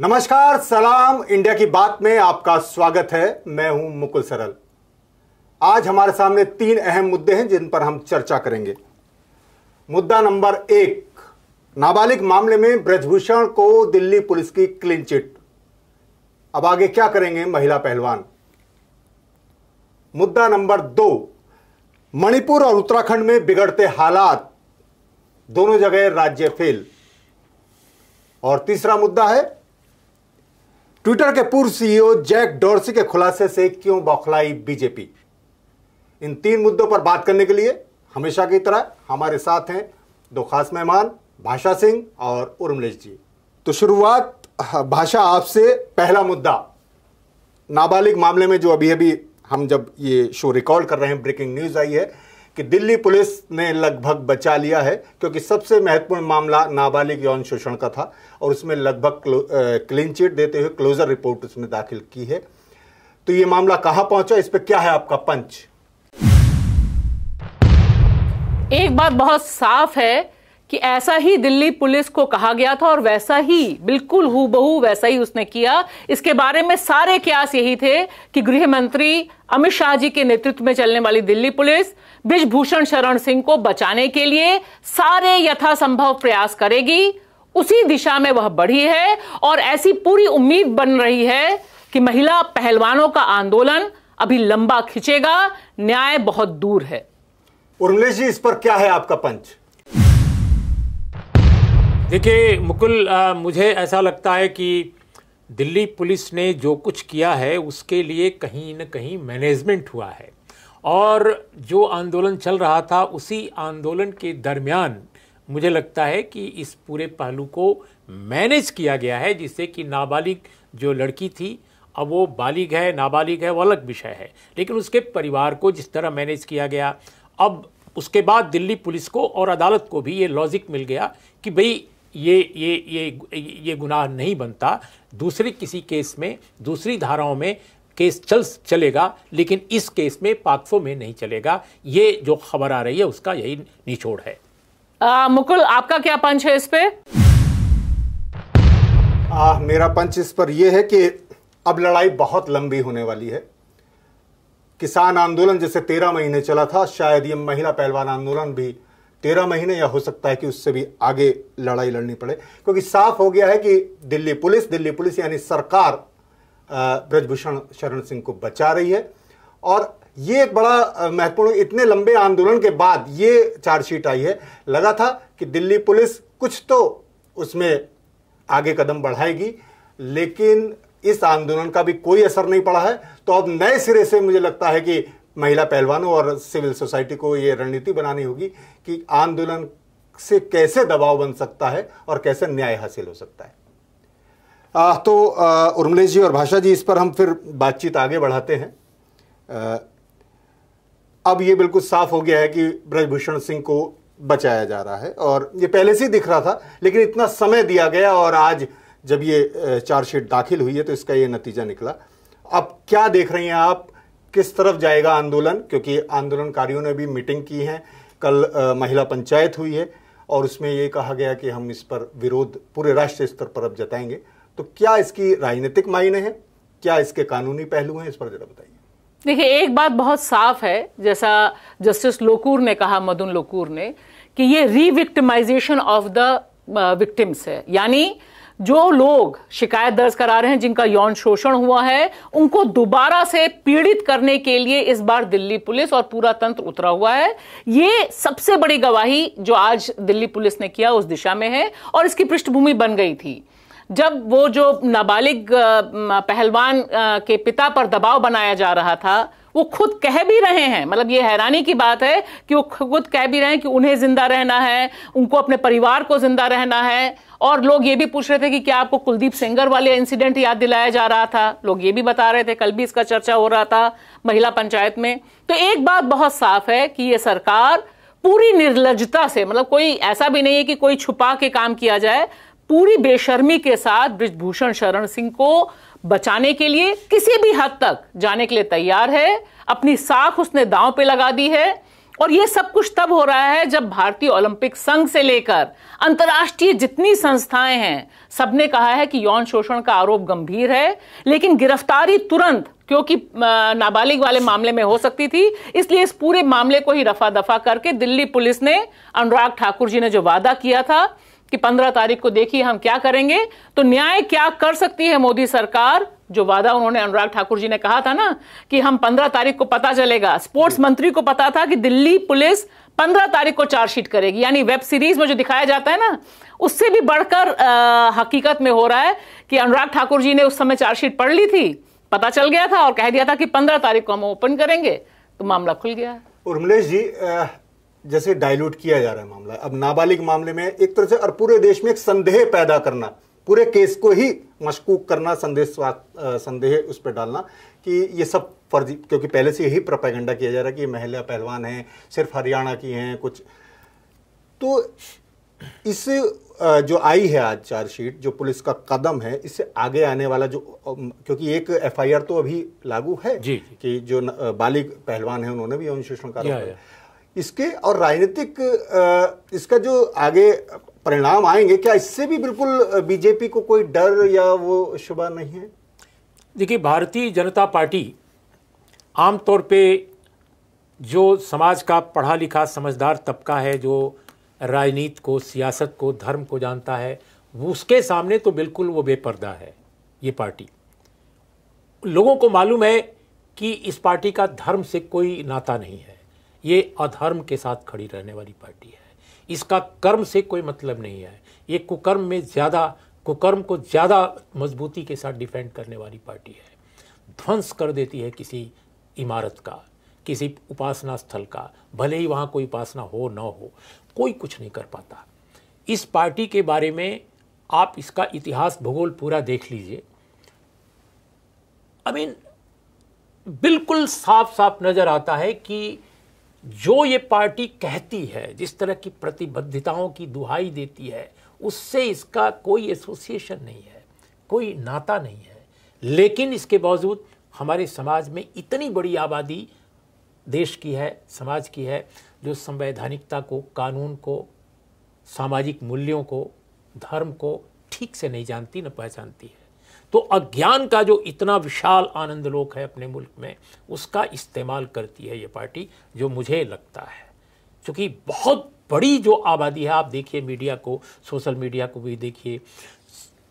नमस्कार सलाम इंडिया की बात में आपका स्वागत है मैं हूं मुकुल सरल आज हमारे सामने तीन अहम मुद्दे हैं जिन पर हम चर्चा करेंगे मुद्दा नंबर एक नाबालिग मामले में ब्रजभूषण को दिल्ली पुलिस की क्लीन चिट अब आगे क्या करेंगे महिला पहलवान मुद्दा नंबर दो मणिपुर और उत्तराखंड में बिगड़ते हालात दोनों जगह राज्य फेल और तीसरा मुद्दा है ट्विटर के पूर्व सीईओ जैक डोरसी के खुलासे से क्यों बौखलाई बीजेपी इन तीन मुद्दों पर बात करने के लिए हमेशा की तरह हमारे साथ हैं दो खास मेहमान भाषा सिंह और उर्मलेश जी तो शुरुआत हाँ, भाषा आपसे पहला मुद्दा नाबालिग मामले में जो अभी अभी हम जब ये शो रिकॉर्ड कर रहे हैं ब्रेकिंग न्यूज़ आई है कि दिल्ली पुलिस ने लगभग बचा लिया है क्योंकि सबसे महत्वपूर्ण मामला नाबालिग यौन शोषण का था और उसमें लगभग क्लीन चिट देते हुए क्लोजर रिपोर्ट उसमें दाखिल की है तो ये मामला कहां पहुंचा इस पर क्या है आपका पंच एक बात बहुत साफ है कि ऐसा ही दिल्ली पुलिस को कहा गया था और वैसा ही बिल्कुल हूबहू वैसा ही उसने किया इसके बारे में सारे क्यास यही थे कि गृह मंत्री अमित शाह जी के नेतृत्व में चलने वाली दिल्ली पुलिस ब्रिजभूषण शरण सिंह को बचाने के लिए सारे यथासंभव प्रयास करेगी उसी दिशा में वह बढ़ी है और ऐसी पूरी उम्मीद बन रही है कि महिला पहलवानों का आंदोलन अभी लंबा खिंचेगा न्याय बहुत दूर है उर्मिलेश जी इस पर क्या है आपका पंच देखिए मुकुल आ, मुझे ऐसा लगता है कि दिल्ली पुलिस ने जो कुछ किया है उसके लिए कहीं न कहीं मैनेजमेंट हुआ है और जो आंदोलन चल रहा था उसी आंदोलन के दरमियान मुझे लगता है कि इस पूरे पहलू को मैनेज किया गया है जिससे कि नाबालिग जो लड़की थी अब वो बालिग है नाबालिग है वो अलग विषय है लेकिन उसके परिवार को जिस तरह मैनेज किया गया अब उसके बाद दिल्ली पुलिस को और अदालत को भी ये लॉजिक मिल गया कि भाई ये ये ये ये गुनाह नहीं बनता दूसरे किसी केस में दूसरी धाराओं में केस चल चलेगा लेकिन इस केस में पाक्सो में नहीं चलेगा ये जो खबर आ रही है उसका यही निचोड़ है आ, मुकुल आपका क्या पंच है इस पे आ, मेरा पंच इस पर यह है कि अब लड़ाई बहुत लंबी होने वाली है किसान आंदोलन जैसे तेरह महीने चला था शायद ये महिला पहलवान आंदोलन भी तेरह महीने या हो सकता है कि उससे भी आगे लड़ाई लड़नी पड़े क्योंकि साफ हो गया है कि दिल्ली पुलिस दिल्ली पुलिस यानी सरकार ब्रजभूषण शरण सिंह को बचा रही है और ये एक बड़ा महत्वपूर्ण इतने लंबे आंदोलन के बाद ये चार्जशीट आई है लगा था कि दिल्ली पुलिस कुछ तो उसमें आगे कदम बढ़ाएगी लेकिन इस आंदोलन का भी कोई असर नहीं पड़ा है तो अब नए सिरे से मुझे लगता है कि महिला पहलवानों और सिविल सोसाइटी को ये रणनीति बनानी होगी कि आंदोलन से कैसे दबाव बन सकता है और कैसे न्याय हासिल हो सकता है आ, तो उर्मलेश जी और भाषा जी इस पर हम फिर बातचीत आगे बढ़ाते हैं आ, अब ये बिल्कुल साफ हो गया है कि ब्रजभूषण सिंह को बचाया जा रहा है और ये पहले से ही दिख रहा था लेकिन इतना समय दिया गया और आज जब ये चार्जशीट दाखिल हुई है तो इसका ये नतीजा निकला अब क्या देख रही हैं आप किस तरफ जाएगा आंदोलन क्योंकि आंदोलनकारियों ने भी मीटिंग की है कल आ, महिला पंचायत हुई है और उसमें ये कहा गया कि हम इस पर विरोध पूरे राष्ट्रीय स्तर पर अब जताएंगे तो क्या इसकी राजनीतिक मायने हैं क्या इसके कानूनी पहलू हैं इस पर जरा बताइए देखिए एक बात बहुत साफ है जैसा जस्टिस लोकूर ने कहा मदन लोकूर ने कि ये रीविक्टिमाइजेशन ऑफ द विक्टिम्स है यानी जो लोग शिकायत दर्ज करा रहे हैं जिनका यौन शोषण हुआ है उनको दोबारा से पीड़ित करने के लिए इस बार दिल्ली पुलिस और पूरा तंत्र उतरा हुआ है ये सबसे बड़ी गवाही जो आज दिल्ली पुलिस ने किया उस दिशा में है और इसकी पृष्ठभूमि बन गई थी जब वो जो नाबालिग पहलवान के पिता पर दबाव बनाया जा रहा था वो खुद कह भी रहे हैं मतलब ये हैरानी की बात है कि वो खुद कह भी रहे हैं कि उन्हें जिंदा रहना है उनको अपने परिवार को जिंदा रहना है और लोग ये भी पूछ रहे थे कि क्या आपको कुलदीप सेंगर वाले इंसिडेंट याद दिलाया जा रहा था लोग ये भी बता रहे थे कल भी इसका चर्चा हो रहा था महिला पंचायत में तो एक बात बहुत साफ है कि ये सरकार पूरी निर्लजता से मतलब कोई ऐसा भी नहीं है कि कोई छुपा के काम किया जाए पूरी बेशर्मी के साथ ब्रिजभूषण शरण सिंह को बचाने के लिए किसी भी हद तक जाने के लिए तैयार है अपनी साख उसने दांव पे लगा दी है और यह सब कुछ तब हो रहा है जब भारतीय ओलंपिक संघ से लेकर अंतर्राष्ट्रीय जितनी संस्थाएं हैं सबने कहा है कि यौन शोषण का आरोप गंभीर है लेकिन गिरफ्तारी तुरंत क्योंकि नाबालिग वाले मामले में हो सकती थी इसलिए इस पूरे मामले को ही रफा दफा करके दिल्ली पुलिस ने अनुराग ठाकुर जी ने जो वादा किया था कि 15 तारीख को देखिए हम क्या करेंगे तो न्याय क्या कर सकती है मोदी सरकार जो वादा उन्होंने अनुराग ठाकुर जी ने कहा था ना कि हम 15 तारीख को पता चलेगा स्पोर्ट्स मंत्री को पता था कि दिल्ली पुलिस 15 तारीख को चार्जशीट करेगी यानी वेब सीरीज में जो दिखाया जाता है ना उससे भी बढ़कर हकीकत में हो रहा है कि अनुराग ठाकुर जी ने उस समय चार्जशीट पढ़ ली थी पता चल गया था और कह दिया था कि पंद्रह तारीख को हम ओपन करेंगे तो मामला खुल गया उर्मलेश जी जैसे डाइल्यूट किया जा रहा है मामला अब नाबालिग मामले में एक तरह से और पूरे देश में एक संदेह पैदा करना पूरे केस को ही मशकूक करना संदेह संदेह उस पर डालना कि ये सब फर्जी क्योंकि पहले से यही प्रोपेगेंडा किया जा रहा है कि महिला पहलवान हैं सिर्फ हरियाणा की हैं कुछ तो इस जो आई है आज चार्जशीट जो पुलिस का कदम है इससे आगे आने वाला जो क्योंकि एक एफआईआर तो अभी लागू है जी, जी। कि जो बालिग पहलवान है उन्होंने भी यौन शोषण का इसके और राजनीतिक इसका जो आगे परिणाम आएंगे क्या इससे भी बिल्कुल बीजेपी को कोई डर या वो शुभ नहीं है देखिए भारतीय जनता पार्टी आमतौर पे जो समाज का पढ़ा लिखा समझदार तबका है जो राजनीति को सियासत को धर्म को जानता है उसके सामने तो बिल्कुल वो बेपर्दा है ये पार्टी लोगों को मालूम है कि इस पार्टी का धर्म से कोई नाता नहीं है ये अधर्म के साथ खड़ी रहने वाली पार्टी है इसका कर्म से कोई मतलब नहीं है ये कुकर्म में ज़्यादा कुकर्म को ज़्यादा मजबूती के साथ डिफेंड करने वाली पार्टी है ध्वंस कर देती है किसी इमारत का किसी उपासना स्थल का भले ही वहाँ कोई उपासना हो ना हो कोई कुछ नहीं कर पाता इस पार्टी के बारे में आप इसका इतिहास भूगोल पूरा देख लीजिए आई I मीन mean, बिल्कुल साफ साफ नज़र आता है कि जो ये पार्टी कहती है जिस तरह की प्रतिबद्धताओं की दुहाई देती है उससे इसका कोई एसोसिएशन नहीं है कोई नाता नहीं है लेकिन इसके बावजूद हमारे समाज में इतनी बड़ी आबादी देश की है समाज की है जो संवैधानिकता को कानून को सामाजिक मूल्यों को धर्म को ठीक से नहीं जानती न पहचानती है तो अज्ञान का जो इतना विशाल आनंद लोक है अपने मुल्क में उसका इस्तेमाल करती है ये पार्टी जो मुझे लगता है क्योंकि बहुत बड़ी जो आबादी है आप देखिए मीडिया को सोशल मीडिया को भी देखिए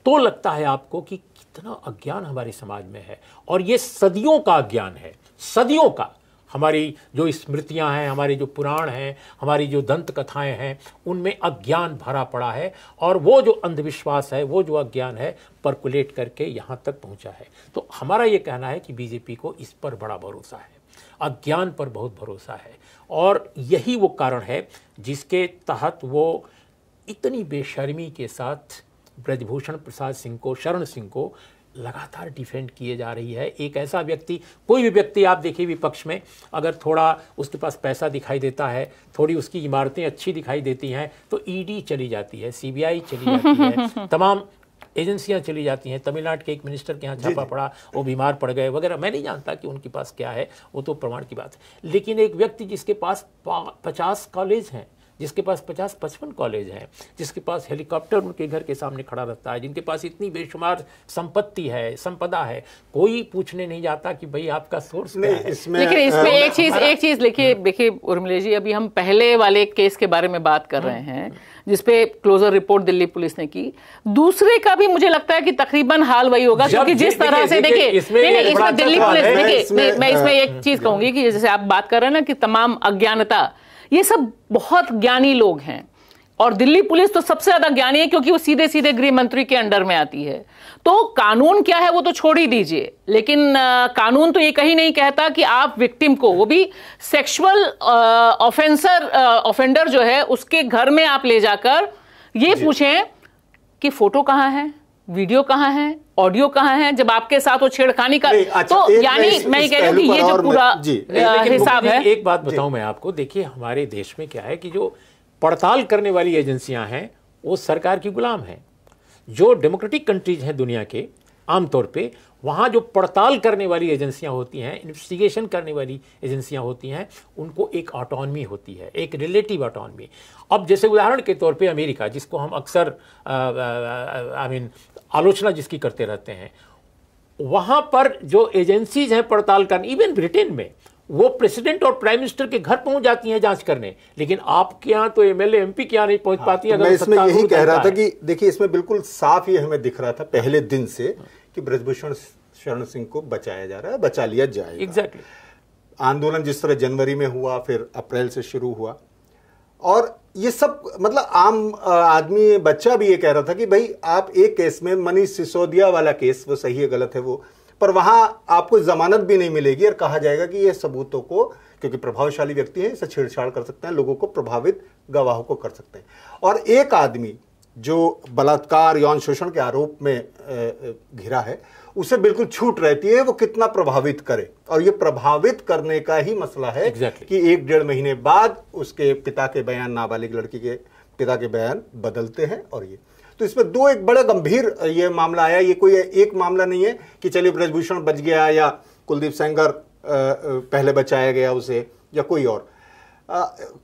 तो लगता है आपको कि कितना अज्ञान हमारे समाज में है और ये सदियों का अज्ञान है सदियों का हमारी जो स्मृतियाँ हैं हमारे जो पुराण हैं हमारी जो दंत कथाएँ हैं उनमें अज्ञान भरा पड़ा है और वो जो अंधविश्वास है वो जो अज्ञान है परकुलेट करके यहाँ तक पहुँचा है तो हमारा ये कहना है कि बीजेपी को इस पर बड़ा भरोसा है अज्ञान पर बहुत भरोसा है और यही वो कारण है जिसके तहत वो इतनी बेशर्मी के साथ ब्रजभूषण प्रसाद सिंह को शरण सिंह को लगातार डिफेंड किए जा रही है एक ऐसा व्यक्ति कोई भी व्यक्ति आप देखिए विपक्ष में अगर थोड़ा उसके पास पैसा दिखाई देता है थोड़ी उसकी इमारतें अच्छी दिखाई देती हैं तो ईडी e चली जाती है सीबीआई चली जाती है तमाम एजेंसियां चली जाती हैं तमिलनाडु के एक मिनिस्टर के यहाँ छापा पड़ा वो बीमार पड़ गए वगैरह मैं नहीं जानता कि उनके पास क्या है वो तो प्रमाण की बात है लेकिन एक व्यक्ति जिसके पास पचास कॉलेज हैं जिसके पास पचास पचपन कॉलेज हैं जिसके पास हेलीकॉप्टर उनके घर के सामने खड़ा रहता है जिनके पास इतनी बेशुमार संपत्ति है संपदा है कोई पूछने नहीं जाता कि भाई आपका सोर्स क्या है इसमें लेकिन इसमें एक चीज एक चीज देखिए हम्म। देखिए उर्मिले जी अभी हम पहले वाले केस के बारे में बात कर रहे हम्म। हैं जिसपे क्लोजर रिपोर्ट दिल्ली पुलिस ने की दूसरे का भी मुझे लगता है कि तकरीबन हाल वही होगा क्योंकि जिस तरह से देखिए नहीं नहीं इसमें दिल्ली पुलिस देखिए मैं हाँ। इसमें एक चीज कहूंगी कि जैसे आप बात कर रहे हैं ना कि तमाम अज्ञानता ये सब बहुत ज्ञानी लोग हैं और दिल्ली पुलिस तो सबसे ज्यादा ज्ञानी है क्योंकि वो सीधे सीधे गृह मंत्री के अंडर में आती है तो कानून क्या है वो तो छोड़ ही दीजिए लेकिन कानून तो ये कहीं नहीं कहता कि आप विक्टिम को वो भी सेक्सुअल ऑफेंसर ऑफेंडर जो है उसके घर में आप ले जाकर ये पूछें कि फोटो कहाँ है वीडियो कहाँ है ऑडियो कहाँ है जब आपके साथ वो छेड़खानी का अच्छा, तो यानी मैं कह रही हूँ कि ये जो पूरा हिसाब है एक बात बताऊं मैं आपको देखिए हमारे देश में क्या है कि जो पड़ताल करने वाली एजेंसियां हैं वो सरकार की गुलाम हैं जो डेमोक्रेटिक कंट्रीज हैं दुनिया के आमतौर पे वहाँ जो पड़ताल करने वाली एजेंसियाँ होती हैं इन्वेस्टिगेशन करने वाली एजेंसियाँ होती हैं उनको एक ऑटोनमी होती है एक रिलेटिव ऑटोनमी अब जैसे उदाहरण के तौर पे अमेरिका जिसको हम अक्सर आई मीन आलोचना जिसकी करते रहते हैं वहाँ पर जो एजेंसीज हैं पड़ताल करने इवन ब्रिटेन में वो प्रेसिडेंट और प्राइम मिनिस्टर के घर पहुंच जाती हैं जांच करने लेकिन आपके यहाँ तो एमएलए एमपी के यहाँ नहीं पहुंच हाँ, पाती तो अगर मैं इसमें यही कह रहा था कि देखिए इसमें बिल्कुल साफ ये हमें दिख रहा था पहले दिन से हाँ। कि ब्रजभूषण शरण सिंह को बचाया जा रहा है बचा लिया जाए एग्जैक्टली exactly. आंदोलन जिस तरह जनवरी में हुआ फिर अप्रैल से शुरू हुआ और ये सब मतलब आम आदमी बच्चा भी ये कह रहा था कि भाई आप एक केस में मनीष सिसोदिया वाला केस वो सही है गलत है वो पर वहां आपको जमानत भी नहीं मिलेगी और कहा जाएगा कि ये सबूतों को क्योंकि प्रभावशाली व्यक्ति है इसे छेड़छाड़ कर सकते हैं लोगों को प्रभावित गवाहों को कर सकते हैं और एक आदमी जो बलात्कार यौन शोषण के आरोप में घिरा है उसे बिल्कुल छूट रहती है वो कितना प्रभावित करे और ये प्रभावित करने का ही मसला है exactly. कि एक डेढ़ महीने बाद उसके पिता के बयान नाबालिग लड़की के पिता के बयान बदलते हैं और ये तो इसमें दो एक बड़ा गंभीर ये मामला आया ये कोई एक मामला नहीं है कि चलिए ब्रजभूषण बच गया या कुलदीप सेंगर पहले बचाया गया उसे या कोई और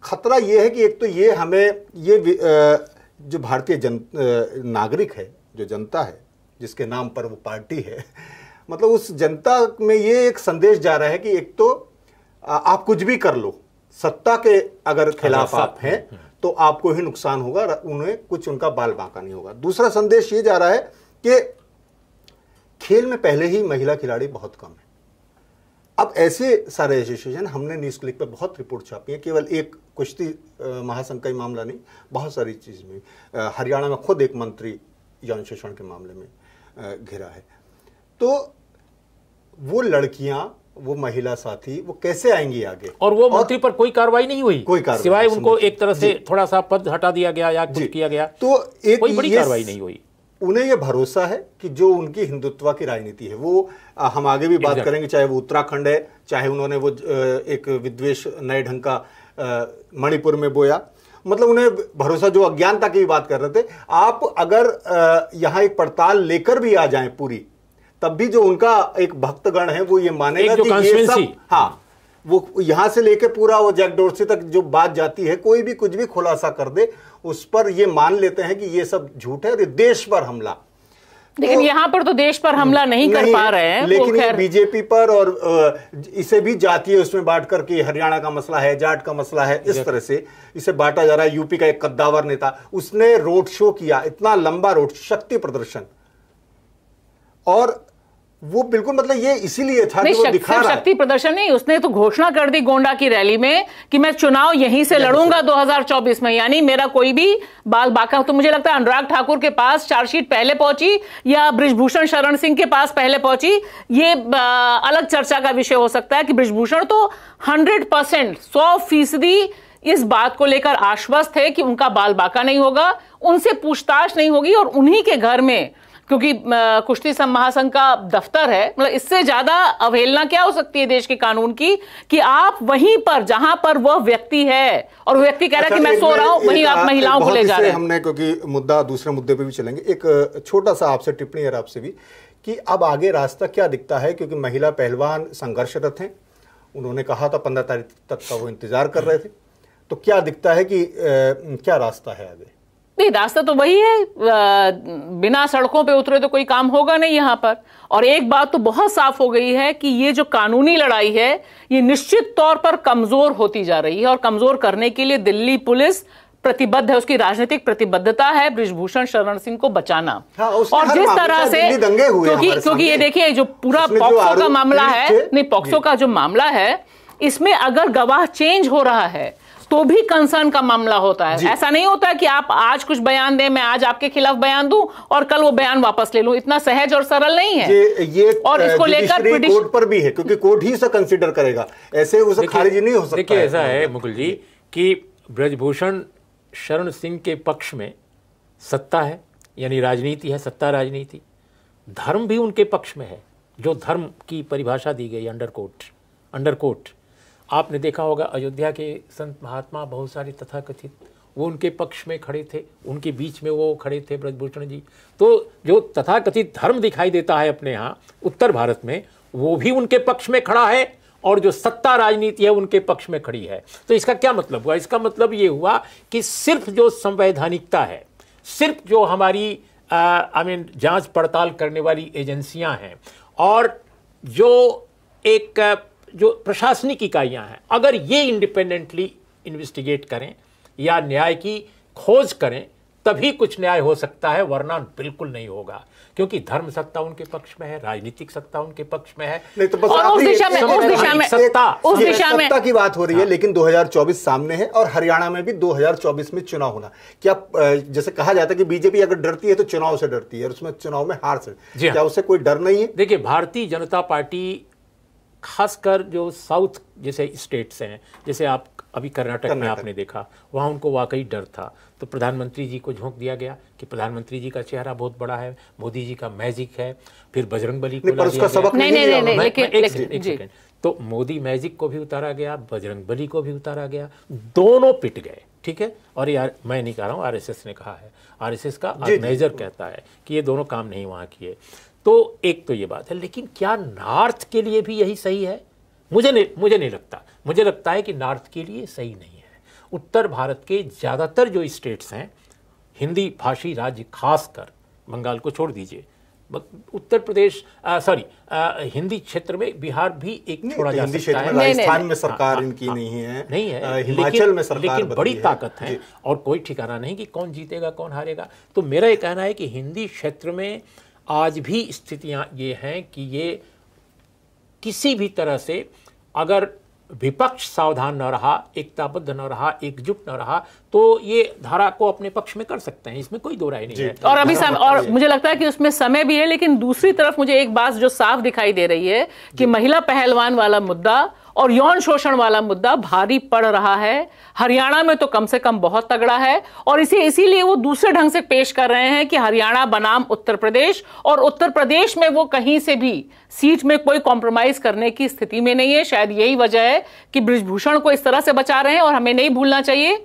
खतरा ये है कि एक तो ये हमें ये जो भारतीय जन नागरिक है जो जनता है जिसके नाम पर वो पार्टी है मतलब उस जनता में ये एक संदेश जा रहा है कि एक तो आप कुछ भी कर लो सत्ता के अगर खिलाफ आप हैं तो आपको ही नुकसान होगा उन्हें कुछ उनका बाल बांका नहीं होगा दूसरा संदेश ये जा रहा है कि खेल में पहले ही महिला खिलाड़ी बहुत कम है अब ऐसे सारे एसोसिएशन हमने न्यूज़ क्लिक पर बहुत रिपोर्ट छापी है केवल एक कुश्ती महासंघ का ही मामला नहीं बहुत सारी चीज़ में हरियाणा में खुद एक मंत्री यौन शोषण के मामले में घिरा है तो वो लड़कियां वो महिला साथी वो कैसे आएंगी आगे और वो मंत्री पर कोई कार्रवाई नहीं हुई कोई सिवाय उनको एक तरह से थोड़ा सा पद हटा दिया गया या कुछ किया गया तो एक कोई बड़ी कार्रवाई नहीं हुई उन्हें यह भरोसा है कि जो उनकी हिंदुत्व की राजनीति है वो आ, हम आगे भी बात करेंगे चाहे वो उत्तराखंड है चाहे उन्होंने वो एक विद्वेश नए ढंग का मणिपुर में बोया मतलब उन्हें भरोसा जो अज्ञानता की बात कर रहे थे आप अगर यहाँ एक पड़ताल लेकर भी आ जाए पूरी तब भी जो उनका एक भक्तगण है वो ये मानेगा कि ये सब हाँ वो यहाँ से लेके पूरा वो जैक डोरसी तक जो बात जाती है कोई भी कुछ भी खुलासा कर दे उस पर ये मान लेते हैं कि ये सब झूठ है देश पर हमला लेकिन तो, यहाँ पर तो देश पर हमला नहीं, नहीं कर पा रहे हैं लेकिन बीजेपी पर और इसे भी जाती है उसमें बांट करके हरियाणा का मसला है जाट का मसला है इस तरह से इसे बांटा जा रहा है यूपी का एक कद्दावर नेता उसने रोड शो किया इतना लंबा रोड शक्ति प्रदर्शन और वो बिल्कुल मतलब ये इसीलिए था कि वो दिखा रहा शक्ति प्रदर्शन नहीं उसने तो घोषणा कर दी गोंडा की रैली में कि मैं चुनाव यहीं से लड़ूंगा 2024 में यानी मेरा कोई भी बाल बाका तो मुझे लगता है अनुराग ठाकुर के पास चार्जशीट पहले पहुंची या ब्रिजभूषण शरण सिंह के पास पहले पहुंची ये अलग चर्चा का विषय हो सकता है कि ब्रिजभूषण तो हंड्रेड परसेंट सौ फीसदी इस बात को लेकर आश्वस्त है कि उनका बाल बाका नहीं होगा उनसे पूछताछ नहीं होगी और उन्हीं के घर में क्योंकि कुश्ती महासंघ का दफ्तर है मतलब इससे ज्यादा अवहेलना क्या हो सकती है देश के कानून की कि आप वहीं पर जहां पर वह व्यक्ति है और व्यक्ति कह रहा है कि अच्छा, मैं सो रहा हूं वहीं आप महिलाओं को ले जा रहे हैं हमने क्योंकि मुद्दा दूसरे मुद्दे पर भी चलेंगे एक छोटा सा आपसे टिप्पणी है आपसे भी कि अब आगे रास्ता क्या दिखता है क्योंकि महिला पहलवान संघर्षरत हैं उन्होंने कहा था पंद्रह तारीख तक का वो इंतजार कर रहे थे तो क्या दिखता है कि क्या रास्ता है आगे नहीं रास्ता तो वही है बिना सड़कों पे उतरे तो कोई काम होगा नहीं यहाँ पर और एक बात तो बहुत साफ हो गई है कि ये जो कानूनी लड़ाई है ये निश्चित तौर पर कमजोर होती जा रही है और कमजोर करने के लिए दिल्ली पुलिस प्रतिबद्ध है उसकी राजनीतिक प्रतिबद्धता है ब्रिजभूषण शरण सिंह को बचाना हाँ, और जिस तरह से क्योंकि क्योंकि ये देखिए जो पूरा पॉक्सो का मामला है नहीं पॉक्सो का जो मामला है इसमें अगर गवाह चेंज हो रहा है तो भी कंसर्न का मामला होता है ऐसा नहीं होता कि आप आज कुछ बयान दें मैं आज आपके खिलाफ बयान दूं और कल वो बयान वापस ले लूं इतना सहज और सरल नहीं है ये, ये और इसको लेकर कोर्ट पर भी है क्योंकि कोर्ट ही उसे कंसिडर करेगा ऐसे उसे खारिज नहीं हो सकता देखिए ऐसा है मुकुल जी कि ब्रजभूषण शरण सिंह के पक्ष में सत्ता है यानी राजनीति है सत्ता राजनीति धर्म भी उनके पक्ष में है जो धर्म की परिभाषा दी गई अंडर कोर्ट अंडर कोर्ट आपने देखा होगा अयोध्या के संत महात्मा बहुत सारे तथाकथित वो उनके पक्ष में खड़े थे उनके बीच में वो खड़े थे ब्रजभूषण जी तो जो तथाकथित धर्म दिखाई देता है अपने यहाँ उत्तर भारत में वो भी उनके पक्ष में खड़ा है और जो सत्ता राजनीति है उनके पक्ष में खड़ी है तो इसका क्या मतलब हुआ इसका मतलब ये हुआ कि सिर्फ जो संवैधानिकता है सिर्फ जो हमारी आई मीन जांच पड़ताल करने वाली एजेंसियां हैं और जो एक जो प्रशासनिक इकाइयां हैं अगर ये इंडिपेंडेंटली इन्वेस्टिगेट करें या न्याय की खोज करें तभी कुछ न्याय हो सकता है वरना बिल्कुल नहीं होगा क्योंकि धर्म सत्ता उनके पक्ष में है राजनीतिक सत्ता उनके पक्ष में है नहीं तो बस और उस दिशा में उस दिशा में सत्ता उस दिशा में सत्ता की बात हो रही है हाँ। लेकिन 2024 सामने है और हरियाणा में भी 2024 में चुनाव होना क्या जैसे कहा जाता है कि बीजेपी अगर डरती है तो चुनाव से डरती है और उसमें चुनाव में हार से हाँ। क्या उससे कोई डर नहीं है देखिए भारतीय जनता पार्टी खासकर जो साउथ जैसे स्टेट्स हैं जैसे आप अभी कर्नाटक में आपने देखा वहाँ उनको वाकई डर था तो प्रधानमंत्री जी को झोंक दिया गया कि प्रधानमंत्री जी का चेहरा बहुत बड़ा है मोदी जी का मैजिक है फिर बजरंग बली को नहीं नहीं नहीं एक सेकेंड तो मोदी मैजिक को भी उतारा गया बजरंग बली को भी उतारा गया दोनों पिट गए ठीक है और यार मैं नहीं कह रहा हूँ आर ने कहा है आर का ऑर्गेनाइजर कहता है कि ये दोनों काम नहीं वहाँ किए तो एक तो ये बात है लेकिन क्या नॉर्थ के लिए भी यही सही है मुझे नहीं मुझे नहीं लगता मुझे लगता है कि नॉर्थ के लिए सही नहीं है उत्तर भारत के ज़्यादातर जो स्टेट्स हैं हिंदी भाषी राज्य खासकर बंगाल को छोड़ दीजिए उत्तर प्रदेश सॉरी हिंदी क्षेत्र में बिहार भी एक छोड़ा तो जा हिंदी सकता है राजस्थान में सरकार आ, हाँ, हाँ, इनकी आ, हाँ। नहीं है नहीं है आ, हिमाचल में सरकार लेकिन बड़ी ताकत है और कोई ठिकाना नहीं कि कौन जीतेगा कौन हारेगा तो मेरा ये कहना है कि हिंदी क्षेत्र में आज भी स्थितियां ये हैं कि ये किसी भी तरह से अगर विपक्ष सावधान न रहा एकताबद्ध न रहा एकजुट न रहा तो ये धारा को अपने पक्ष में कर सकते हैं इसमें कोई दो राय नहीं है और अभी सम, और मुझे लगता है कि उसमें समय भी है लेकिन दूसरी तरफ मुझे एक बात जो साफ दिखाई दे रही है कि महिला पहलवान वाला मुद्दा और यौन शोषण वाला मुद्दा भारी पड़ रहा है हरियाणा में तो कम से कम बहुत तगड़ा है और इसे इसीलिए वो दूसरे ढंग से पेश कर रहे हैं कि हरियाणा बनाम उत्तर प्रदेश और उत्तर प्रदेश में वो कहीं से भी सीट में कोई कॉम्प्रोमाइज करने की स्थिति में नहीं है शायद यही वजह है कि ब्रिजभूषण को इस तरह से बचा रहे हैं और हमें नहीं भूलना चाहिए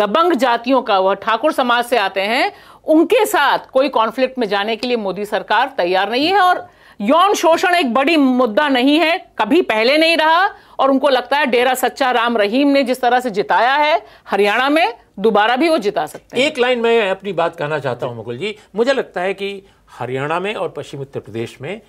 दबंग जातियों का वह ठाकुर समाज से आते हैं उनके साथ कोई कॉन्फ्लिक्ट में जाने के लिए मोदी सरकार तैयार नहीं है और यौन शोषण एक बड़ी मुद्दा नहीं है कभी पहले नहीं रहा और उनको लगता है डेरा सच्चा राम रहीम ने जिस तरह से जिताया है हरियाणा में दोबारा भी वो जिता सकते हैं एक लाइन में अपनी बात कहना चाहता हूं मुकुल जी मुझे लगता है कि हरियाणा में और पश्चिम उत्तर प्रदेश में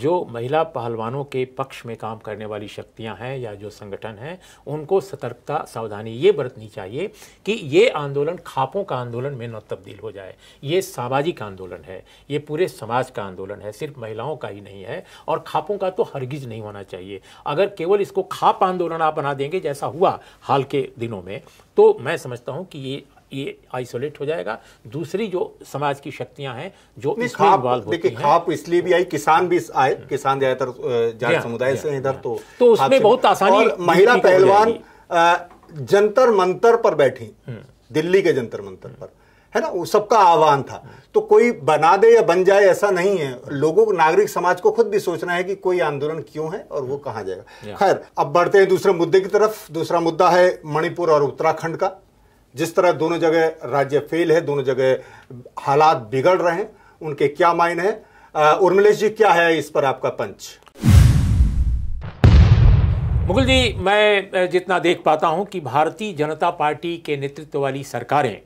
जो महिला पहलवानों के पक्ष में काम करने वाली शक्तियां हैं या जो संगठन हैं उनको सतर्कता सावधानी ये बरतनी चाहिए कि ये आंदोलन खापों का आंदोलन में न तब्दील हो जाए ये सामाजिक आंदोलन है ये पूरे समाज का आंदोलन है सिर्फ महिलाओं का ही नहीं है और खापों का तो हरगिज नहीं होना चाहिए अगर केवल इसको खाप आंदोलन आप बना देंगे जैसा हुआ हाल के दिनों में तो मैं समझता हूँ कि ये ये आइसोलेट हो जाएगा दूसरी जो समाज की शक्तियां हैं जो देखिए खाप इसलिए भी आई किसान भी आए हम्म। किसान ज्यादातर जाट हाँ, समुदाय हाँ, से इधर तो हाँ। तो उसमें बहुत आसानी महिला पहलवान जंतर मंतर पर बैठी हम्म। दिल्ली के जंतर मंतर हम्म। पर है ना सबका आह्वान था तो कोई बना दे या बन जाए ऐसा नहीं है लोगों को नागरिक समाज को खुद भी सोचना है कि कोई आंदोलन क्यों है और वो कहाँ जाएगा खैर अब बढ़ते हैं दूसरे मुद्दे की तरफ दूसरा मुद्दा है मणिपुर और उत्तराखंड का जिस तरह दोनों जगह राज्य फेल है दोनों जगह हालात बिगड़ रहे हैं उनके क्या मायने हैं उर्मिलेश जी क्या है इस पर आपका पंच मुगल जी मैं जितना देख पाता हूं कि भारतीय जनता पार्टी के नेतृत्व वाली सरकारें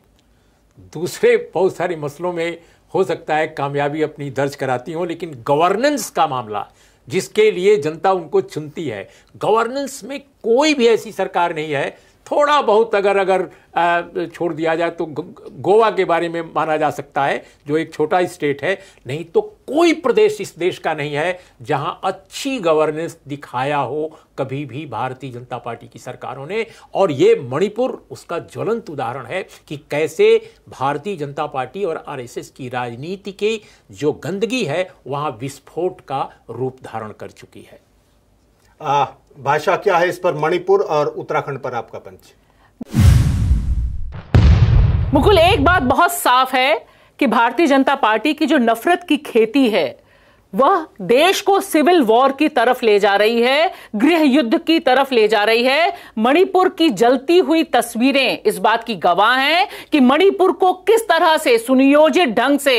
दूसरे बहुत सारे मसलों में हो सकता है कामयाबी अपनी दर्ज कराती हों लेकिन गवर्नेंस का मामला जिसके लिए जनता उनको चुनती है गवर्नेंस में कोई भी ऐसी सरकार नहीं है थोड़ा बहुत अगर अगर छोड़ दिया जाए तो गोवा के बारे में माना जा सकता है जो एक छोटा स्टेट है नहीं तो कोई प्रदेश इस देश का नहीं है जहां अच्छी गवर्नेंस दिखाया हो कभी भी भारतीय जनता पार्टी की सरकारों ने और ये मणिपुर उसका ज्वलंत उदाहरण है कि कैसे भारतीय जनता पार्टी और आरएसएस की राजनीति की जो गंदगी है वहाँ विस्फोट का रूप धारण कर चुकी है आ, भाषा क्या है इस पर मणिपुर और उत्तराखंड पर आपका पंच मुकुल एक बात बहुत साफ है कि भारतीय जनता पार्टी की जो नफरत की खेती है वह देश को सिविल वॉर की तरफ ले जा रही है गृह युद्ध की तरफ ले जा रही है मणिपुर की जलती हुई तस्वीरें इस बात की गवाह हैं कि मणिपुर को किस तरह से सुनियोजित ढंग से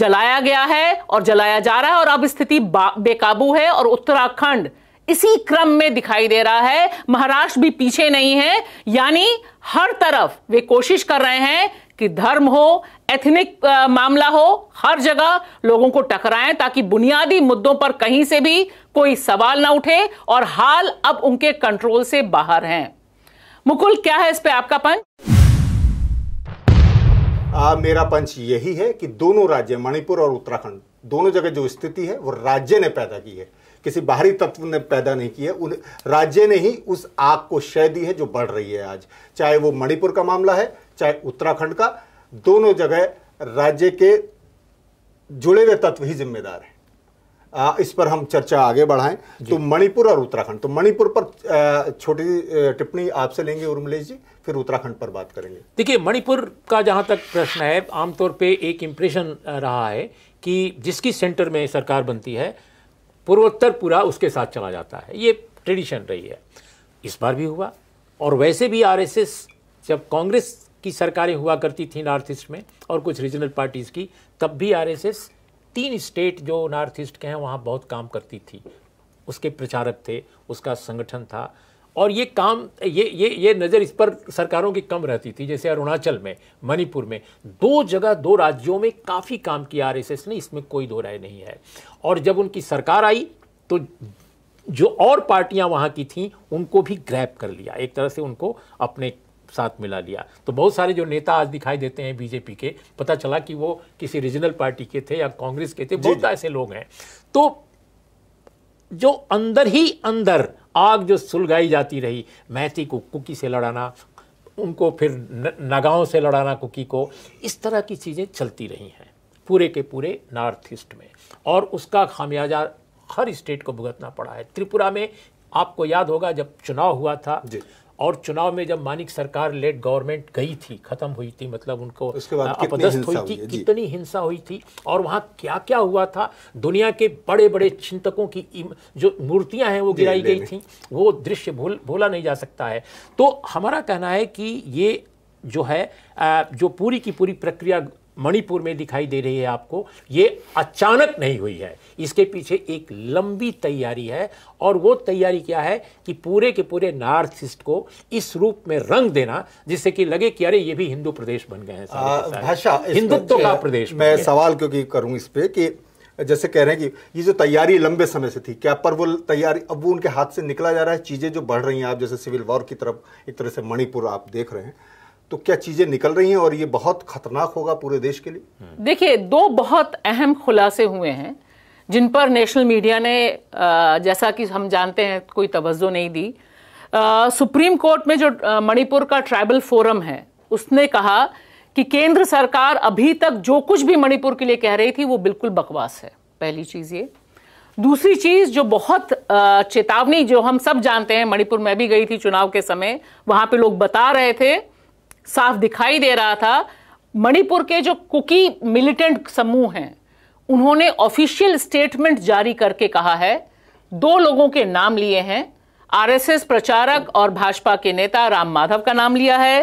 जलाया गया है और जलाया जा रहा है और अब स्थिति बेकाबू है और उत्तराखंड इसी क्रम में दिखाई दे रहा है महाराष्ट्र भी पीछे नहीं है यानी हर तरफ वे कोशिश कर रहे हैं कि धर्म हो एथनिक मामला हो हर जगह लोगों को टकराएं ताकि बुनियादी मुद्दों पर कहीं से भी कोई सवाल ना उठे और हाल अब उनके कंट्रोल से बाहर हैं मुकुल क्या है इस पे आपका पंच आ, मेरा पंच यही है कि दोनों राज्य मणिपुर और उत्तराखंड दोनों जगह जो स्थिति है वो राज्य ने पैदा की है किसी बाहरी तत्व ने पैदा नहीं किया उन राज्य ने ही उस आग को शय दी है जो बढ़ रही है आज चाहे वो मणिपुर का मामला है चाहे उत्तराखंड का दोनों जगह राज्य के जुड़े हुए तत्व ही जिम्मेदार हैं इस पर हम चर्चा आगे बढ़ाएं तो मणिपुर और उत्तराखंड तो मणिपुर पर छोटी टिप्पणी आपसे लेंगे उर्मिलेश जी फिर उत्तराखंड पर बात करेंगे देखिए मणिपुर का जहाँ तक प्रश्न है आमतौर पे एक इम्प्रेशन रहा है कि जिसकी सेंटर में सरकार बनती है पूर्वोत्तर पूरा उसके साथ चला जाता है ये ट्रेडिशन रही है इस बार भी हुआ और वैसे भी आरएसएस जब कांग्रेस की सरकारें हुआ करती थी नॉर्थ ईस्ट में और कुछ रीजनल पार्टीज़ की तब भी आरएसएस तीन स्टेट जो नॉर्थ ईस्ट के हैं वहाँ बहुत काम करती थी उसके प्रचारक थे उसका संगठन था और ये काम ये ये ये नज़र इस पर सरकारों की कम रहती थी जैसे अरुणाचल में मणिपुर में दो जगह दो राज्यों में काफ़ी काम किया आरएसएस ने इसमें कोई दो राय नहीं है और जब उनकी सरकार आई तो जो और पार्टियां वहाँ की थीं उनको भी ग्रैप कर लिया एक तरह से उनको अपने साथ मिला लिया तो बहुत सारे जो नेता आज दिखाई देते हैं बीजेपी के पता चला कि वो किसी रीजनल पार्टी के थे या कांग्रेस के थे बहुत ऐसे लोग हैं तो जो अंदर ही अंदर आग जो सुलगाई जाती रही मैथी को कुकी से लड़ाना उनको फिर नगाओं से लड़ाना कुकी को इस तरह की चीज़ें चलती रही हैं पूरे के पूरे नॉर्थ ईस्ट में और उसका खामियाजा हर स्टेट को भुगतना पड़ा है त्रिपुरा में आपको याद होगा जब चुनाव हुआ था और चुनाव में जब मानिक सरकार लेट गवर्नमेंट गई थी खत्म हुई थी मतलब उनको अपदस्थ हुई थी कितनी हिंसा हुई थी और वहाँ क्या क्या हुआ था दुनिया के बड़े बड़े चिंतकों की जो मूर्तियाँ हैं वो गिराई गई थी वो दृश्य भूल भूला नहीं जा सकता है तो हमारा कहना है कि ये जो है जो पूरी की पूरी प्रक्रिया मणिपुर में दिखाई दे रही है आपको ये अचानक नहीं हुई है इसके पीछे एक लंबी तैयारी है और वो तैयारी क्या है कि पूरे के पूरे नॉर्थ ईस्ट को इस रूप में रंग देना जिससे कि लगे कि अरे ये भी हिंदू प्रदेश बन गए हैं भाषा हिंदुत्व का प्रदेश मैं सवाल क्योंकि करूँ इस पर कि जैसे कह रहे हैं कि ये जो तैयारी लंबे समय से थी क्या पर वो तैयारी अब वो उनके हाथ से निकला जा रहा है चीज़ें जो बढ़ रही हैं आप जैसे सिविल वॉर की तरफ एक तरह से मणिपुर आप देख रहे हैं तो क्या चीजें निकल रही हैं और ये बहुत खतरनाक होगा पूरे देश के लिए देखिए दो बहुत अहम खुलासे हुए हैं जिन पर नेशनल मीडिया ने जैसा कि हम जानते हैं कोई तवज्जो नहीं दी सुप्रीम कोर्ट में जो मणिपुर का ट्राइबल फोरम है उसने कहा कि केंद्र सरकार अभी तक जो कुछ भी मणिपुर के लिए कह रही थी वो बिल्कुल बकवास है पहली चीज़ ये दूसरी चीज़ जो बहुत चेतावनी जो हम सब जानते हैं मणिपुर में भी गई थी चुनाव के समय वहां पे लोग बता रहे थे साफ दिखाई दे रहा था मणिपुर के जो कुकी मिलिटेंट समूह हैं उन्होंने ऑफिशियल स्टेटमेंट जारी करके कहा है दो लोगों के नाम लिए हैं आरएसएस प्रचारक और भाजपा के नेता राम माधव का नाम लिया है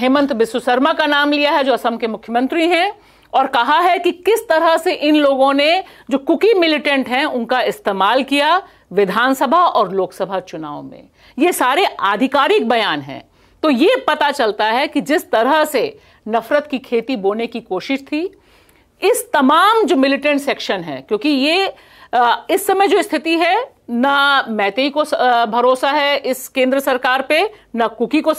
हेमंत बिश्व शर्मा का नाम लिया है जो असम के मुख्यमंत्री हैं और कहा है कि किस तरह से इन लोगों ने जो कुकी मिलिटेंट हैं उनका इस्तेमाल किया विधानसभा और लोकसभा चुनाव में ये सारे आधिकारिक बयान हैं तो ये पता चलता है कि जिस तरह से नफरत की खेती बोने की कोशिश थी इस तमाम जो मिलिटेंट सेक्शन है क्योंकि ये इस समय जो स्थिति है ना मैते को भरोसा है इस केंद्र सरकार पे ना कुकी को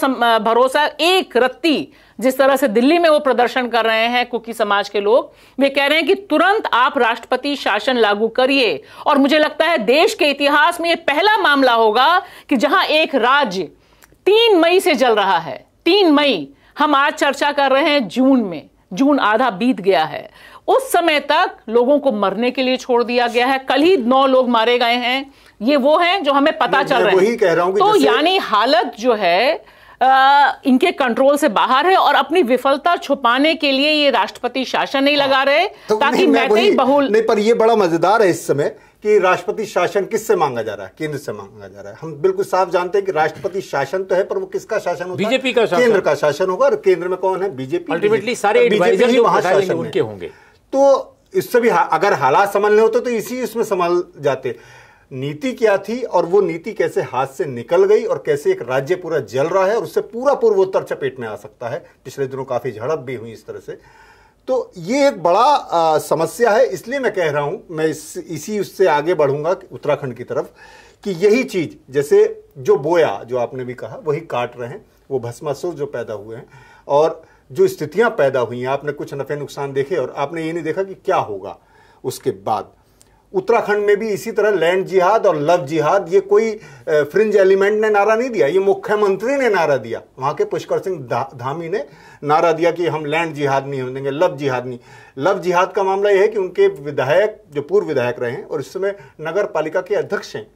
भरोसा एक रत्ती जिस तरह से दिल्ली में वो प्रदर्शन कर रहे हैं कुकी समाज के लोग वे कह रहे हैं कि तुरंत आप राष्ट्रपति शासन लागू करिए और मुझे लगता है देश के इतिहास में ये पहला मामला होगा कि जहां एक राज्य तीन मई से चल रहा है तीन मई हम आज चर्चा कर रहे हैं जून में जून आधा बीत गया है उस समय तक लोगों को मरने के लिए छोड़ दिया गया है कल ही नौ लोग मारे गए हैं ये वो हैं जो हमें पता चल रहा है रहा हूं तो यानी हालत जो है आ, इनके कंट्रोल से बाहर है और अपनी विफलता छुपाने के लिए ये राष्ट्रपति शासन नहीं हाँ। लगा रहे तो ताकि मैं तो बहुल नहीं पर ये बड़ा मजेदार है इस समय कि राष्ट्रपति शासन किससे मांगा जा रहा है केंद्र से मांगा जा रहा है हम बिल्कुल साफ जानते हैं कि राष्ट्रपति शासन तो है पर वो किसका शासन होगा बीजेपी का केंद्र का शासन होगा और केंद्र में कौन है बीजेपी अल्टीमेटली सारे बीजेपी महाशासन उनके होंगे तो इससे भी अगर हालात संभालने होते तो इसी इसमें संभाल जाते नीति क्या थी और वो नीति कैसे हाथ से निकल गई और कैसे एक राज्य पूरा जल रहा है और उससे पूरा पूर्वोत्तर चपेट में आ सकता है पिछले दिनों काफ़ी झड़प भी हुई इस तरह से तो ये एक बड़ा आ, समस्या है इसलिए मैं कह रहा हूँ मैं इस इसी उससे आगे बढ़ूंगा उत्तराखंड की तरफ कि यही चीज जैसे जो बोया जो आपने भी कहा वही काट रहे हैं वो भस्मासुर जो पैदा हुए हैं और जो स्थितियां पैदा हुई हैं आपने कुछ नफे नुकसान देखे और आपने ये नहीं देखा कि क्या होगा उसके बाद उत्तराखंड में भी इसी तरह लैंड जिहाद और लव जिहाद ये कोई फ्रिंज एलिमेंट ने नारा नहीं दिया ये मुख्यमंत्री ने नारा दिया वहाँ के पुष्कर सिंह धा, धामी ने नारा दिया कि हम लैंड जिहाद नहीं होने देंगे लव जिहाद नहीं लव जिहाद का मामला यह है कि उनके विधायक जो पूर्व विधायक रहे हैं और इस समय नगर पालिका के अध्यक्ष हैं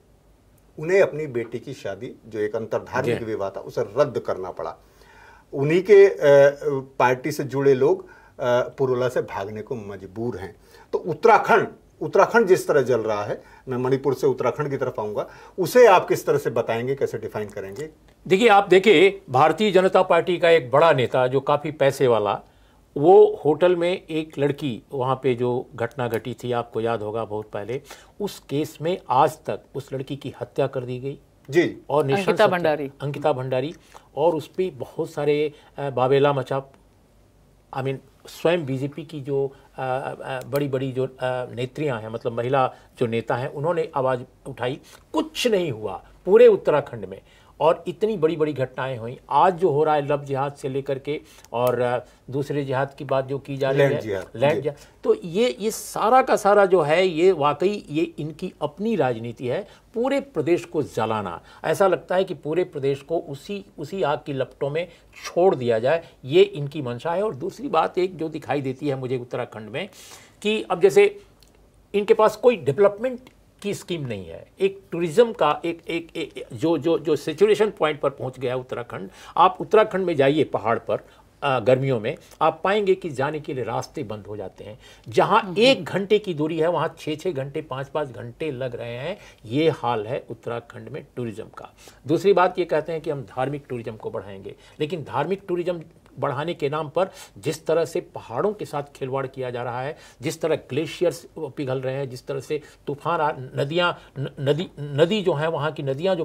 उन्हें अपनी बेटी की शादी जो एक अंतर्धार्मिक विवाह था उसे रद्द करना पड़ा उन्हीं के पार्टी से जुड़े लोग पुरोला से भागने को मजबूर हैं तो उत्तराखंड उत्तराखंड जिस तरह जल रहा है मैं मणिपुर से उत्तराखंड की तरफ आऊंगा उसे आप किस तरह से बताएंगे कैसे डिफाइन करेंगे देखिए आप देखिए भारतीय जनता पार्टी का एक बड़ा नेता जो काफ़ी पैसे वाला वो होटल में एक लड़की वहाँ पे जो घटना घटी थी आपको याद होगा बहुत पहले उस केस में आज तक उस लड़की की हत्या कर दी गई जी और अंकिता भंडारी अंकिता भंडारी और उस पर बहुत सारे बाबेला मचा आई मीन स्वयं बीजेपी की जो बड़ी बड़ी जो नेत्रियां हैं मतलब महिला जो नेता हैं उन्होंने आवाज़ उठाई कुछ नहीं हुआ पूरे उत्तराखंड में और इतनी बड़ी बड़ी घटनाएं हुई आज जो हो रहा है लफ जिहाद से लेकर के और दूसरे जिहाद की बात जो की जा रही है लैंड जिहाद तो ये ये सारा का सारा जो है ये वाकई ये इनकी अपनी राजनीति है पूरे प्रदेश को जलाना ऐसा लगता है कि पूरे प्रदेश को उसी उसी आग की लपटों में छोड़ दिया जाए ये इनकी मंशा है और दूसरी बात एक जो दिखाई देती है मुझे उत्तराखंड में कि अब जैसे इनके पास कोई डेवलपमेंट की स्कीम नहीं है एक टूरिज्म का एक एक, एक जो जो जो सिचुएशन पॉइंट पर पहुंच गया उत्तराखंड आप उत्तराखंड में जाइए पहाड़ पर गर्मियों में आप पाएंगे कि जाने के लिए रास्ते बंद हो जाते हैं जहां हम्म, एक हम्म। घंटे की दूरी है वहां छः छः घंटे पाँच पाँच घंटे लग रहे हैं ये हाल है उत्तराखंड में टूरिज्म का दूसरी बात ये कहते हैं कि हम धार्मिक टूरिज्म को बढ़ाएंगे लेकिन धार्मिक टूरिज्म बढ़ाने के नाम पर जिस तरह से पहाड़ों के साथ खिलवाड़ किया जा रहा है जिस तरह ग्लेशियर्स पिघल रहे हैं जिस तरह से तूफान नदियाँ नदी नदी जो है वहाँ की नदियाँ जो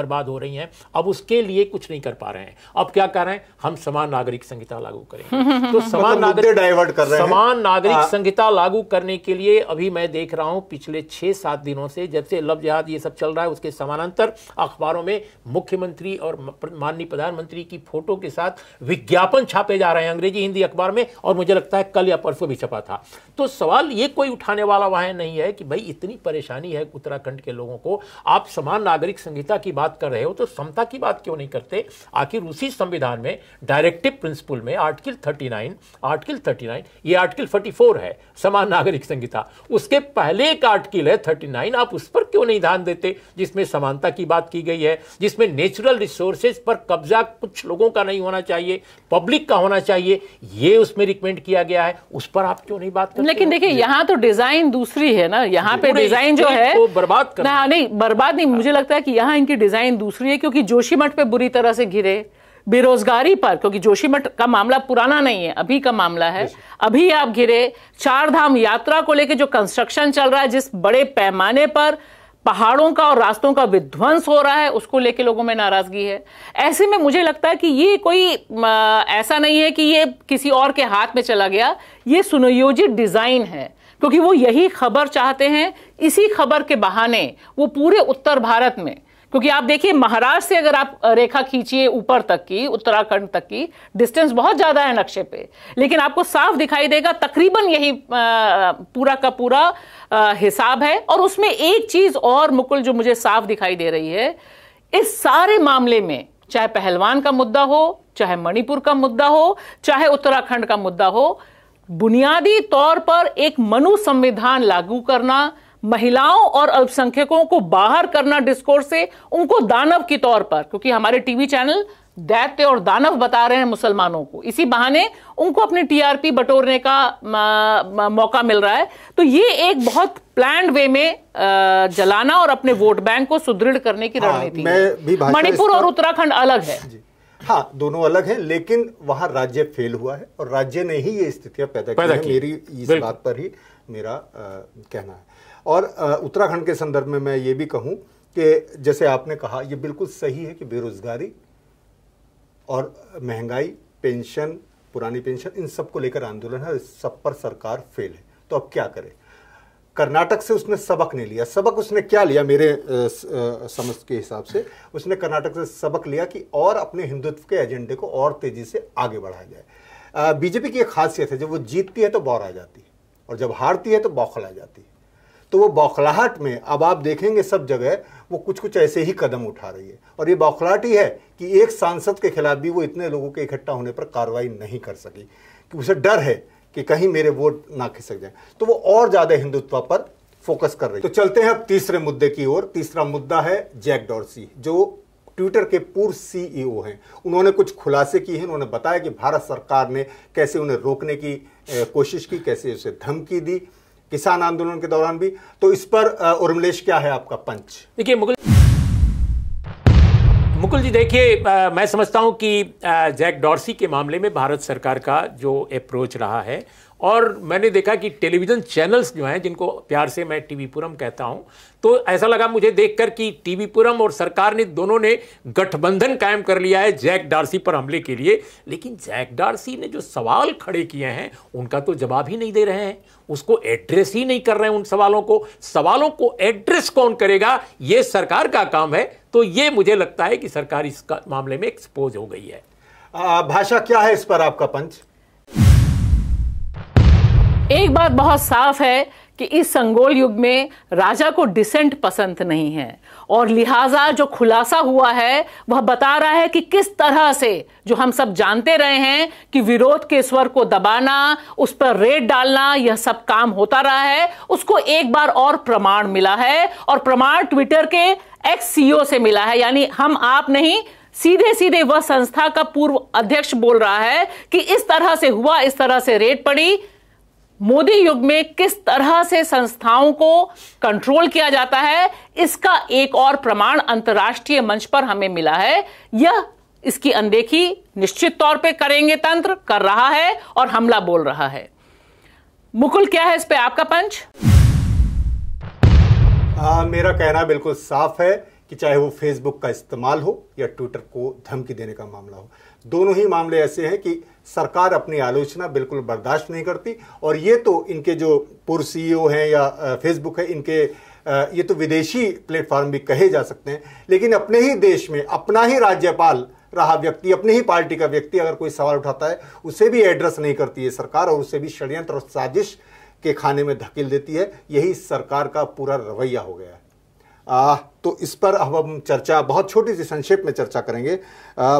बर्बाद हो रही हैं अब उसके लिए कुछ नहीं कर पा रहे हैं अब क्या कर रहे हैं हम समान नागरिक संहिता लागू करें तो मतलब समान नागरिक डाइवर्ट कर रहे हैं समान नागरिक हाँ। संहिता लागू करने के लिए अभी मैं देख रहा हूं पिछले छह सात दिनों से जब से लव जहाद ये सब चल रहा है उसके समानांतर अखबारों में मुख्यमंत्री और माननीय प्रधानमंत्री की फोटो के साथ विज्ञापन छापे जा रहे हैं अंग्रेजी हिंदी अखबार में और मुझे लगता है कल या परसों भी छपा था तो सवाल ये कोई उठाने वाला वहां नहीं है कि भाई इतनी परेशानी है उत्तराखंड के लोगों को आप समान नागरिक संहिता की बात कर रहे हो तो समता की बात क्यों नहीं करते आखिर उसी संविधान में डायरेक्टिव प्रिंसिपल में आर्टिकल 39 आर्टिकल 39 ये आर्टिकल 44 है समान नागरिक संहिता उसके पहले एक आर्टिकल है 39 आप उस पर क्यों नहीं ध्यान देते जिसमें समानता की बात की गई है जिसमें नेचुरल रिसोर्सेज पर कब्जा कुछ लोगों का नहीं होना चाहिए पब्लिक का होना चाहिए ये उसमें रिकमेंड किया गया है उस पर आप क्यों नहीं बात करते लेकिन देखिए यहाँ तो डिजाइन दूसरी है ना यहाँ पे डिजाइन जो है तो बर्बाद करना नहीं बर्बाद नहीं मुझे लगता है कि यहाँ इनकी डिजाइन दूसरी है क्योंकि जोशीमठ पे बुरी तरह से घिरे बेरोजगारी पर क्योंकि जोशीमठ का मामला पुराना नहीं है अभी का मामला है अभी आप घिरे चार धाम यात्रा को लेकर जो कंस्ट्रक्शन चल रहा है जिस बड़े पैमाने पर पहाड़ों का और रास्तों का विध्वंस हो रहा है उसको लेके लोगों में नाराजगी है ऐसे में मुझे लगता है कि ये कोई आ, ऐसा नहीं है कि ये किसी और के हाथ में चला गया ये सुनियोजित डिजाइन है क्योंकि वो यही खबर चाहते हैं इसी खबर के बहाने वो पूरे उत्तर भारत में क्योंकि आप देखिए महाराष्ट्र से अगर आप रेखा खींचिए ऊपर तक की उत्तराखंड तक की डिस्टेंस बहुत ज्यादा है नक्शे पे लेकिन आपको साफ दिखाई देगा तकरीबन यही पूरा का पूरा हिसाब है और उसमें एक चीज और मुकुल जो मुझे साफ दिखाई दे रही है इस सारे मामले में चाहे पहलवान का मुद्दा हो चाहे मणिपुर का मुद्दा हो चाहे उत्तराखंड का मुद्दा हो बुनियादी तौर पर एक मनु संविधान लागू करना महिलाओं और अल्पसंख्यकों को बाहर करना डिस्कोर्स से उनको दानव के तौर पर क्योंकि हमारे टीवी चैनल दैत्य और दानव बता रहे हैं मुसलमानों को इसी बहाने उनको अपने टीआरपी बटोरने का मौका मिल रहा है तो ये एक बहुत प्लान वे में जलाना और अपने वोट बैंक को सुदृढ़ करने की हाँ, रणनीति मणिपुर और उत्तराखंड अलग है हाँ दोनों अलग हैं लेकिन वहां राज्य फेल हुआ है और राज्य ने ही ये स्थितियां पैदा, पैदा की, की मेरी इस बात पर ही मेरा आ, कहना है और उत्तराखंड के संदर्भ में मैं ये भी कहूँ कि जैसे आपने कहा ये बिल्कुल सही है कि बेरोजगारी और महंगाई पेंशन पुरानी पेंशन इन सब को लेकर आंदोलन है इस सब पर सरकार फेल है तो अब क्या करें कर्नाटक से उसने सबक नहीं लिया सबक उसने क्या लिया मेरे समझ के हिसाब से उसने कर्नाटक से सबक लिया कि और अपने हिंदुत्व के एजेंडे को और तेज़ी से आगे बढ़ाया जाए बीजेपी की एक खासियत है जब वो जीतती है तो बौर आ जाती है और जब हारती है तो बौखला जाती है तो वो बौखलाहट में अब आप देखेंगे सब जगह वो कुछ कुछ ऐसे ही कदम उठा रही है और ये बौखलाटी है कि एक सांसद के खिलाफ भी वो इतने लोगों के इकट्ठा होने पर कार्रवाई नहीं कर सकी कि उसे डर है कि कहीं मेरे वोट ना खिसक जाए तो वो और ज़्यादा हिंदुत्व पर फोकस कर रही है तो चलते हैं अब तीसरे मुद्दे की ओर तीसरा मुद्दा है जैक डॉर्सी जो ट्विटर के पूर्व सीईओ हैं उन्होंने कुछ खुलासे किए हैं उन्होंने बताया कि भारत सरकार ने कैसे उन्हें रोकने की कोशिश की कैसे उसे धमकी दी किसान आंदोलन के दौरान भी तो इस पर उर्मिलेश क्या है आपका पंच देखिए मुगल मुकुल जी देखिए मैं समझता हूं कि जैक डॉर्सी के मामले में भारत सरकार का जो अप्रोच रहा है और मैंने देखा कि टेलीविज़न चैनल्स जो हैं जिनको प्यार से मैं टीवीपुरम पुरम कहता हूं तो ऐसा लगा मुझे देखकर कि टीवीपुरम पुरम और सरकार ने दोनों ने गठबंधन कायम कर लिया है जैक डार्सी पर हमले के लिए लेकिन जैक डार्सी ने जो सवाल खड़े किए हैं उनका तो जवाब ही नहीं दे रहे हैं उसको एड्रेस ही नहीं कर रहे हैं उन सवालों को सवालों को एड्रेस कौन करेगा ये सरकार का काम है तो ये मुझे लगता है कि सरकार इस मामले में एक्सपोज हो गई है भाषा क्या है इस पर आपका पंच एक बात बहुत साफ है कि इस संगोल युग में राजा को डिसेंट पसंद नहीं है और लिहाजा जो खुलासा हुआ है वह बता रहा है कि किस तरह से जो हम सब जानते रहे हैं कि विरोध के स्वर को दबाना उस पर रेड डालना यह सब काम होता रहा है उसको एक बार और प्रमाण मिला है और प्रमाण ट्विटर के एक्स सीओ e से मिला है यानी हम आप नहीं सीधे सीधे वह संस्था का पूर्व अध्यक्ष बोल रहा है कि इस तरह से हुआ इस तरह से रेट पड़ी मोदी युग में किस तरह से संस्थाओं को कंट्रोल किया जाता है इसका एक और प्रमाण अंतर्राष्ट्रीय मंच पर हमें मिला है यह इसकी अनदेखी निश्चित तौर पे करेंगे तंत्र कर रहा है और हमला बोल रहा है मुकुल क्या है इस पे आपका पंच आ, हाँ, मेरा कहना बिल्कुल साफ है कि चाहे वो फेसबुक का इस्तेमाल हो या ट्विटर को धमकी देने का मामला हो दोनों ही मामले ऐसे हैं कि सरकार अपनी आलोचना बिल्कुल बर्दाश्त नहीं करती और ये तो इनके जो पूर्व सीईओ e हैं या फेसबुक है इनके ये तो विदेशी प्लेटफॉर्म भी कहे जा सकते हैं लेकिन अपने ही देश में अपना ही राज्यपाल रहा व्यक्ति अपनी ही पार्टी का व्यक्ति अगर कोई सवाल उठाता है उसे भी एड्रेस नहीं करती है सरकार और उसे भी षड्यंत्र और साजिश के खाने में धकेल देती है यही सरकार का पूरा रवैया हो गया है आ, तो इस पर अब हम चर्चा बहुत छोटी सी संक्षेप में चर्चा करेंगे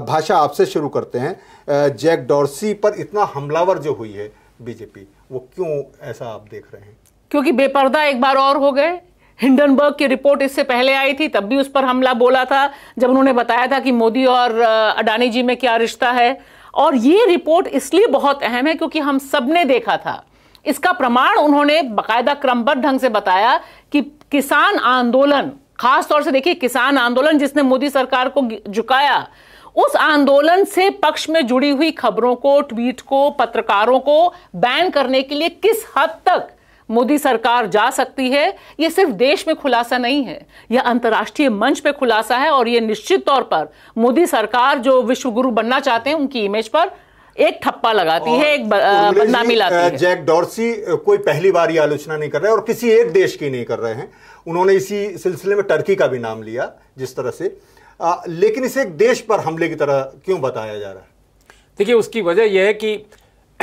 भाषा आपसे शुरू करते हैं जैक डॉर्सी पर इतना हमलावर जो हुई है बीजेपी वो क्यों ऐसा आप देख रहे हैं क्योंकि बेपर्दा एक बार और हो गए हिंडनबर्ग की रिपोर्ट इससे पहले आई थी तब भी उस पर हमला बोला था जब उन्होंने बताया था कि मोदी और अडानी जी में क्या रिश्ता है और ये रिपोर्ट इसलिए बहुत अहम है क्योंकि हम सबने देखा था इसका प्रमाण उन्होंने बकायदा क्रमबद्ध ढंग से बताया कि किसान आंदोलन खास तौर से देखिए किसान आंदोलन जिसने मोदी सरकार को झुकाया उस आंदोलन से पक्ष में जुड़ी हुई खबरों को ट्वीट को पत्रकारों को बैन करने के लिए किस हद तक मोदी सरकार जा सकती है ये सिर्फ देश में खुलासा नहीं है यह अंतर्राष्ट्रीय मंच पे खुलासा है और ये निश्चित तौर पर मोदी सरकार जो विश्वगुरु बनना चाहते हैं उनकी इमेज पर एक थप्पा लगाती है एक बदनामी लाती है जैक डॉर्सी कोई पहली बार ये आलोचना नहीं कर रहे और किसी एक देश की नहीं कर रहे हैं उन्होंने इसी सिलसिले में टर्की का भी नाम लिया जिस तरह से आ, लेकिन इसे एक देश पर हमले की तरह क्यों बताया जा रहा है देखिए उसकी वजह यह है कि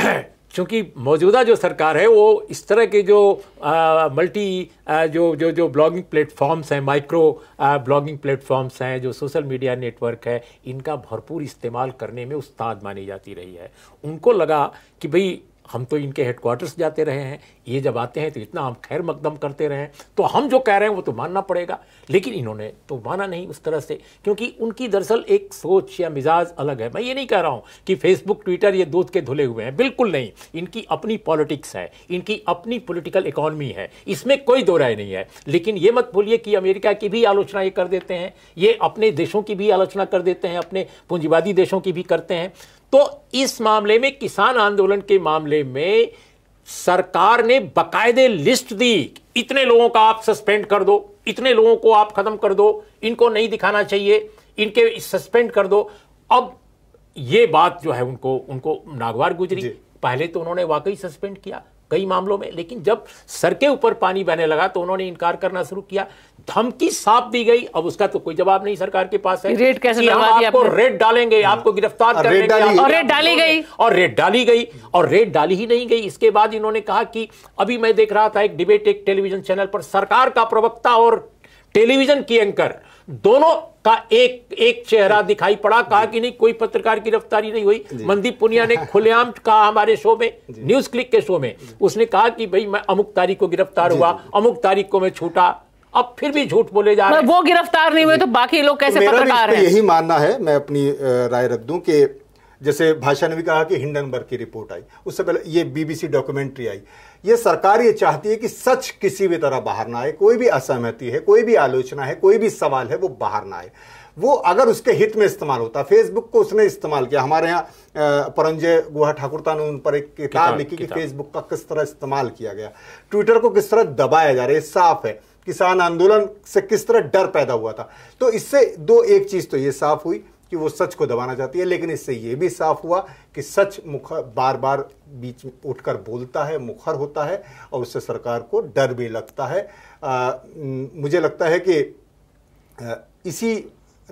क्योंकि मौजूदा जो सरकार है वो इस तरह के जो आ, मल्टी आ, जो जो जो ब्लॉगिंग प्लेटफॉर्म्स हैं माइक्रो ब्लॉगिंग प्लेटफॉर्म्स हैं जो सोशल मीडिया नेटवर्क है इनका भरपूर इस्तेमाल करने में उस्ताद मानी जाती रही है उनको लगा कि भाई हम तो इनके हेडक्वार्टर्स जाते रहे हैं ये जब आते हैं तो इतना हम खैर मकदम करते रहे हैं तो हम जो कह रहे हैं वो तो मानना पड़ेगा लेकिन इन्होंने तो माना नहीं उस तरह से क्योंकि उनकी दरअसल एक सोच या मिजाज अलग है मैं ये नहीं कह रहा हूँ कि फेसबुक ट्विटर ये दूध के धुले हुए हैं बिल्कुल नहीं इनकी अपनी पॉलिटिक्स है इनकी अपनी पोलिटिकल इकॉनमी है इसमें कोई दो राय नहीं है लेकिन ये मत भूलिए कि अमेरिका की भी आलोचना ये कर देते हैं ये अपने देशों की भी आलोचना कर देते हैं अपने पूंजीवादी देशों की भी करते हैं तो इस मामले में किसान आंदोलन के मामले में सरकार ने बकायदे लिस्ट दी इतने लोगों का आप सस्पेंड कर दो इतने लोगों को आप खत्म कर दो इनको नहीं दिखाना चाहिए इनके सस्पेंड कर दो अब ये बात जो है उनको उनको नागवार गुजरी पहले तो उन्होंने वाकई सस्पेंड किया कई मामलों में लेकिन जब सर के ऊपर पानी बहने लगा तो उन्होंने इनकार करना शुरू किया धमकी साफ दी गई अब उसका तो कोई जवाब नहीं सरकार के पास है रेट कैसे लगा आपको, आपको रेट डालेंगे हाँ। आपको गिरफ्तार कर लेंगे और रेट डाली गई और रेट डाली गई और रेट डाली ही नहीं गई इसके बाद इन्होंने कहा कि अभी मैं देख रहा था एक डिबेट एक टेलीविजन चैनल पर सरकार का प्रवक्ता और टेलीविजन की एंकर दोनों का एक एक चेहरा दिखाई पड़ा कहा कि नहीं कोई पत्रकार की गिरफ्तारी नहीं हुई मंदीप पुनिया ने खुलेआम कहा हमारे शो में न्यूज क्लिक के शो में उसने कहा कि भाई मैं अमुक तारीख को गिरफ्तार हुआ अमुक तारीख को मैं छूटा अब फिर भी झूठ बोले जा रहे वो गिरफ्तार नहीं हुए तो बाकी लोग कैसे पत्रकार हैं यही मानना है मैं अपनी राय रख दूं कि जैसे भाषा ने भी कहा कि हिंडनबर्ग की रिपोर्ट आई उससे पहले ये बीबीसी डॉक्यूमेंट्री आई ये सरकार ये चाहती है कि सच किसी भी तरह बाहर ना आए कोई भी असहमति है कोई भी आलोचना है कोई भी सवाल है वो बाहर ना आए वो अगर उसके हित में इस्तेमाल होता फेसबुक को उसने इस्तेमाल किया हमारे यहाँ परंजय गुहा ठाकुरता ने उन पर एक किताब लिखी कि फेसबुक का किस तरह इस्तेमाल किया गया ट्विटर को किस तरह दबाया जा रहा है साफ है किसान आंदोलन से किस तरह डर पैदा हुआ था तो इससे दो एक चीज़ तो ये साफ हुई कि वो सच को दबाना चाहती है लेकिन इससे ये भी साफ हुआ कि सच मुखर बार बार बीच उठकर बोलता है मुखर होता है और उससे सरकार को डर भी लगता है आ, मुझे लगता है कि इसी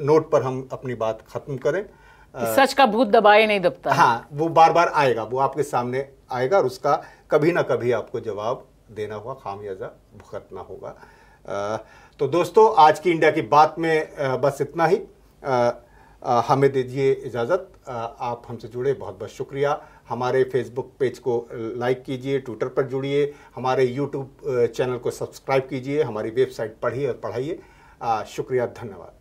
नोट पर हम अपनी बात खत्म करें आ, सच का भूत दबाए नहीं दबता हाँ वो बार बार आएगा वो आपके सामने आएगा और उसका कभी ना कभी आपको जवाब देना होगा खामियाजा भुगतना होगा तो दोस्तों आज की इंडिया की बात में बस इतना ही हमें दीजिए इजाज़त आप हमसे जुड़े बहुत बहुत शुक्रिया हमारे फेसबुक पेज को लाइक कीजिए ट्विटर पर जुड़िए हमारे यूट्यूब चैनल को सब्सक्राइब कीजिए हमारी वेबसाइट पढ़िए और पढ़ाइए शुक्रिया धन्यवाद